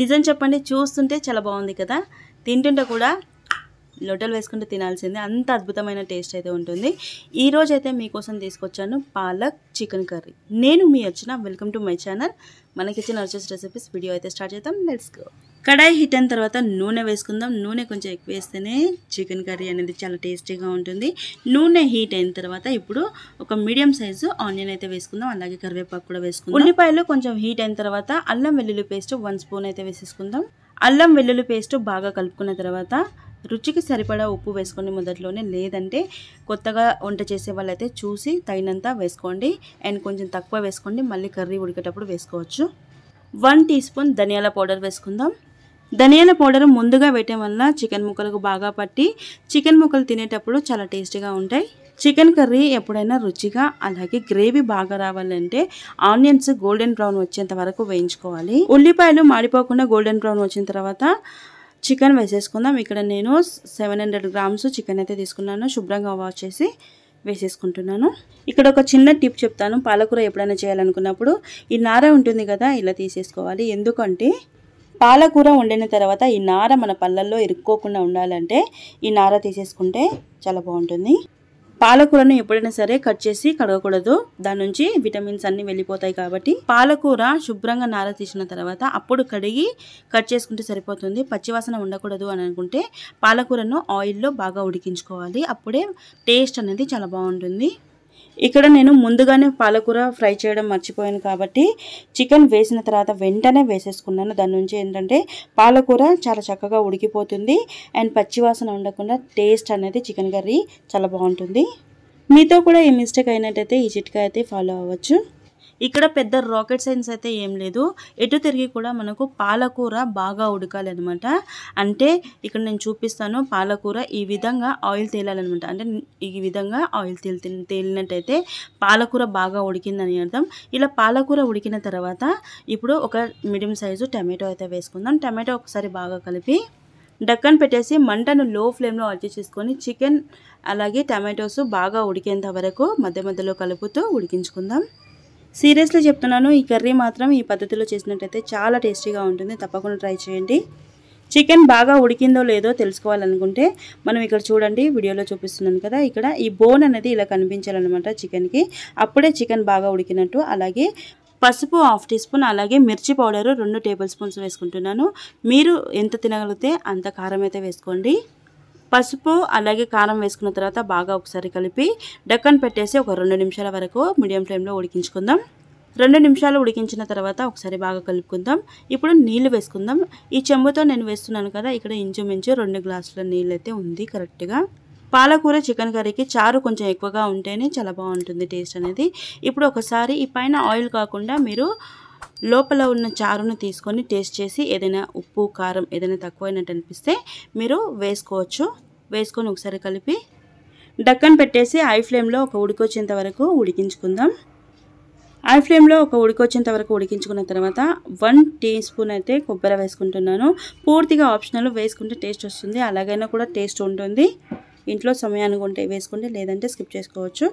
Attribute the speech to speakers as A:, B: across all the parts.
A: నిజం చెప్పండి చూస్తుంటే చాలా బాగుంది కదా తింటుంటే కూడా లొటలు వేసుకుంటూ తినాల్సిందే అంత అద్భుతమైన టేస్ట్ అయితే ఉంటుంది ఈరోజు అయితే మీకోసం తీసుకొచ్చాను పాలక్ చికెన్ కర్రీ నేను మీ వచ్చిన వెల్కమ్ టు మై ఛానల్ మనకిచ్చిన వచ్చేసి రెసిపీస్ వీడియో అయితే స్టార్ట్ చేద్దాం లెట్స్ గో కడాయి హీట్ అయిన తర్వాత నూనె వేసుకుందాం నూనె కొంచెం ఎక్కువ వేస్తేనే చికెన్ కర్రీ అనేది చాలా టేస్టీగా ఉంటుంది నూనె హీట్ అయిన తర్వాత ఇప్పుడు ఒక మీడియం సైజు ఆనియన్ అయితే వేసుకుందాం అలాగే కరివేపాకు కూడా వేసుకుందాం ఉల్లిపాయలు కొంచెం హీట్ అయిన తర్వాత అల్లం వెల్లుల్లి పేస్ట్ వన్ స్పూన్ అయితే వేసేసుకుందాం అల్లం వెల్లుల్లి పేస్ట్ బాగా కలుపుకున్న తర్వాత రుచికి సరిపడా ఉప్పు వేసుకోండి మొదట్లోనే లేదంటే కొత్తగా వంట చేసే వాళ్ళైతే చూసి తగినంత వేసుకోండి అండ్ కొంచెం తక్కువ వేసుకోండి మళ్ళీ కర్రీ ఉడికేటప్పుడు వేసుకోవచ్చు వన్ టీ స్పూన్ ధనియాల పౌడర్ వేసుకుందాం ధనియాల పౌడర్ ముందుగా వేయటం వల్ల చికెన్ ముక్కలకు బాగా పట్టి చికెన్ ముక్కలు తినేటప్పుడు చాలా టేస్టీగా ఉంటాయి చికెన్ కర్రీ ఎప్పుడైనా రుచిగా అలాగే గ్రేవీ బాగా రావాలంటే ఆనియన్స్ గోల్డెన్ బ్రౌన్ వచ్చేంత వరకు వేయించుకోవాలి ఉల్లిపాయలు మాడిపోకుండా గోల్డెన్ బ్రౌన్ వచ్చిన తర్వాత చికెన్ వేసేసుకుందాం ఇక్కడ నేను సెవెన్ హండ్రెడ్ గ్రామ్స్ చికెన్ అయితే తీసుకున్నాను శుభ్రంగా వాచ్ చేసి వేసేసుకుంటున్నాను ఇక్కడ ఒక చిన్న టిప్ చెప్తాను పాలకూర ఎప్పుడైనా చేయాలనుకున్నప్పుడు ఈ నార ఉంటుంది కదా ఇలా తీసేసుకోవాలి ఎందుకంటే పాలకూర వండిన తర్వాత ఈ నార మన పళ్ళల్లో ఇరుక్కోకుండా ఉండాలంటే ఈ నార తీసేసుకుంటే చాలా బాగుంటుంది పాలకూరను ఎప్పుడైనా సరే కట్ చేసి కడగకూడదు దాని నుంచి విటమిన్స్ అన్ని వెళ్ళిపోతాయి కాబట్టి పాలకూర శుభ్రంగా నార తీసిన తర్వాత అప్పుడు కడిగి కట్ చేసుకుంటే సరిపోతుంది పచ్చివాసన ఉండకూడదు అని అనుకుంటే పాలకూరను ఆయిల్లో బాగా ఉడికించుకోవాలి అప్పుడే టేస్ట్ అనేది చాలా బాగుంటుంది ఇక్కడ నేను ముందుగానే పాలకూర ఫ్రై చేయడం మర్చిపోయాను కాబట్టి చికెన్ వేసిన తర్వాత వెంటనే వేసేసుకున్నాను దాని నుంచి ఏంటంటే పాలకూర చాలా చక్కగా ఉడికిపోతుంది అండ్ పచ్చివాసన ఉండకుండా టేస్ట్ అనేది చికెన్ కర్రీ చాలా బాగుంటుంది మీతో కూడా ఈ మిస్టేక్ అయినట్టయితే ఈ చిట్కా అయితే ఫాలో అవ్వచ్చు ఇక్కడ పెద్ద రాకెట్ సైన్స్ అయితే ఏం లేదు ఎటు తిరిగి కూడా మనకు పాలకూర బాగా అనమాట అంటే ఇక్కడ నేను చూపిస్తాను పాలకూర ఈ విధంగా ఆయిల్ తేలాలన్నమాట అంటే ఈ విధంగా ఆయిల్ తేలి తేలినట్టయితే పాలకూర బాగా ఉడికిందని అర్థం ఇలా పాలకూర ఉడికిన తర్వాత ఇప్పుడు ఒక మీడియం సైజు టమాటో అయితే వేసుకుందాం టమాటో ఒకసారి బాగా కలిపి డక్కన్ పెట్టేసి మంటను లో ఫ్లేమ్లో అడ్జస్ట్ చేసుకొని చికెన్ అలాగే టమాటోస్ బాగా ఉడికేంత వరకు మధ్య మధ్యలో కలుపుతూ ఉడికించుకుందాం సీరియస్లీ చెప్తున్నాను ఈ కర్రీ మాత్రం ఈ పద్ధతిలో చేసినట్టయితే చాలా టేస్టీగా ఉంటుంది తప్పకుండా ట్రై చేయండి చికెన్ బాగా ఉడికిందో లేదో తెలుసుకోవాలనుకుంటే మనం ఇక్కడ చూడండి వీడియోలో చూపిస్తున్నాను కదా ఇక్కడ ఈ బోన్ అనేది ఇలా కనిపించాలన్నమాట చికెన్కి అప్పుడే చికెన్ బాగా ఉడికినట్టు అలాగే పసుపు హాఫ్ టీ స్పూన్ అలాగే మిర్చి పౌడరు రెండు టేబుల్ స్పూన్స్ వేసుకుంటున్నాను మీరు ఎంత తినగలిగితే అంత కారం అయితే వేసుకోండి పసుపు అలాగే కారం వేసుకున్న తర్వాత బాగా ఒకసారి కలిపి డక్కన్ పెట్టేసి ఒక రెండు నిమిషాల వరకు మీడియం ఫ్లేమ్లో ఉడికించుకుందాం రెండు నిమిషాలు ఉడికించిన తర్వాత ఒకసారి బాగా కలుపుకుందాం ఇప్పుడు నీళ్ళు వేసుకుందాం ఈ చెంబుతో నేను వేస్తున్నాను కదా ఇక్కడ ఇంచుమించు రెండు గ్లాసుల నీళ్ళు అయితే ఉంది కరెక్ట్గా పాలకూర చికెన్ కర్రీకి చారు కొంచెం ఎక్కువగా ఉంటేనే చాలా బాగుంటుంది టేస్ట్ అనేది ఇప్పుడు ఒకసారి ఈ పైన ఆయిల్ కాకుండా మీరు లోపల ఉన్న చారును తీసుకొని టేస్ట్ చేసి ఏదైనా ఉప్పు కారం ఏదైనా తక్కువైనట్టు అనిపిస్తే మీరు వేసుకోవచ్చు వేసుకొని ఒకసారి కలిపి డక్కన్ పెట్టేసి ఐ ఫ్లేమ్లో ఒక ఉడికొచ్చేంత వరకు ఉడికించుకుందాం ఐ ఫ్లేమ్లో ఒక ఉడికొచ్చేంత వరకు ఉడికించుకున్న తర్వాత వన్ టీ స్పూన్ అయితే కొబ్బరి వేసుకుంటున్నాను పూర్తిగా ఆప్షనల్ వేసుకుంటే టేస్ట్ వస్తుంది అలాగైనా కూడా టేస్ట్ ఉంటుంది ఇంట్లో సమయానికి ఉంటే వేసుకుంటే లేదంటే స్కిప్ చేసుకోవచ్చు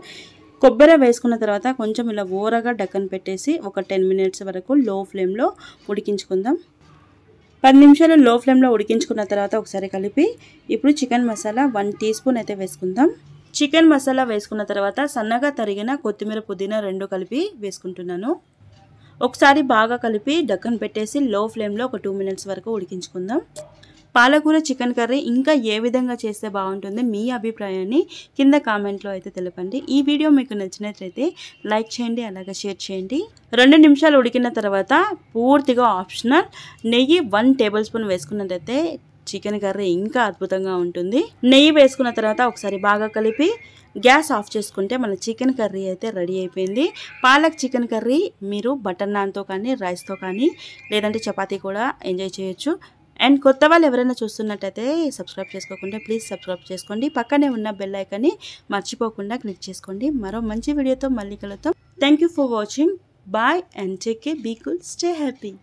A: కొబ్బరి వేసుకున్న తర్వాత కొంచెం ఇలా ఓరగా డక్కన్ పెట్టేసి ఒక టెన్ మినిట్స్ వరకు లో ఫ్లేమ్లో ఉడికించుకుందాం పది నిమిషాలు లో ఫ్లేమ్లో ఉడికించుకున్న తర్వాత ఒకసారి కలిపి ఇప్పుడు chicken masala one teaspoon అయితే వేసుకుందాం చికెన్ మసాలా వేసుకున్న తర్వాత సన్నగా తరిగిన కొత్తిమీర పుదీనా రెండు కలిపి వేసుకుంటున్నాను ఒకసారి బాగా కలిపి డక్కన్ పెట్టేసి లో ఫ్లేమ్లో ఒక టూ మినిట్స్ వరకు ఉడికించుకుందాం పాలకూర చికెన్ కర్రీ ఇంకా ఏ విధంగా చేస్తే బాగుంటుంది మీ అభిప్రాయాన్ని కింద కామెంట్లో అయితే తెలపండి ఈ వీడియో మీకు నచ్చినట్లయితే లైక్ చేయండి అలాగే షేర్ చేయండి రెండు నిమిషాలు ఉడికిన తర్వాత పూర్తిగా ఆప్షనల్ నెయ్యి వన్ టేబుల్ స్పూన్ వేసుకున్నట్లయితే చికెన్ కర్రీ ఇంకా అద్భుతంగా ఉంటుంది నెయ్యి వేసుకున్న తర్వాత ఒకసారి బాగా కలిపి గ్యాస్ ఆఫ్ చేసుకుంటే మన చికెన్ కర్రీ అయితే రెడీ అయిపోయింది పాలక్ చికెన్ కర్రీ మీరు బటర్ నాన్తో కానీ రైస్తో కానీ లేదంటే చపాతీ కూడా ఎంజాయ్ చేయొచ్చు అండ్ కొత్త వాళ్ళు ఎవరైనా చూస్తున్నట్టయితే సబ్స్క్రైబ్ చేసుకోకుండా ప్లీజ్ సబ్స్క్రైబ్ చేసుకోండి పక్కనే ఉన్న బెల్లైకాన్ని మర్చిపోకుండా క్లిక్ చేసుకోండి మరో మంచి వీడియోతో మళ్ళీ కలుద్దాం thank for watching bye and take care be cool stay happy